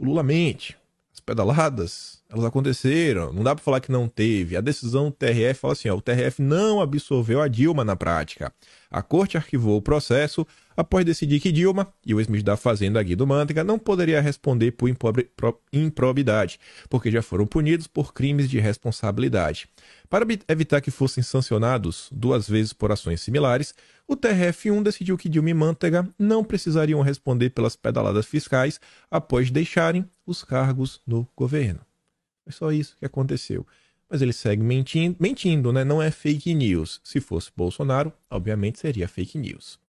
Lula mente pedaladas, elas aconteceram. Não dá para falar que não teve. A decisão do TRF fala assim: ó, o TRF não absorveu a Dilma na prática. A corte arquivou o processo após decidir que Dilma e o ex-ministro da Fazenda Guido Mantega não poderia responder por improbidade, porque já foram punidos por crimes de responsabilidade. Para evitar que fossem sancionados duas vezes por ações similares, o TRF1 decidiu que Dilma e Mantega não precisariam responder pelas pedaladas fiscais após deixarem os cargos no governo. É só isso que aconteceu. Mas ele segue mentindo, mentindo, né? Não é fake news. Se fosse Bolsonaro, obviamente seria fake news.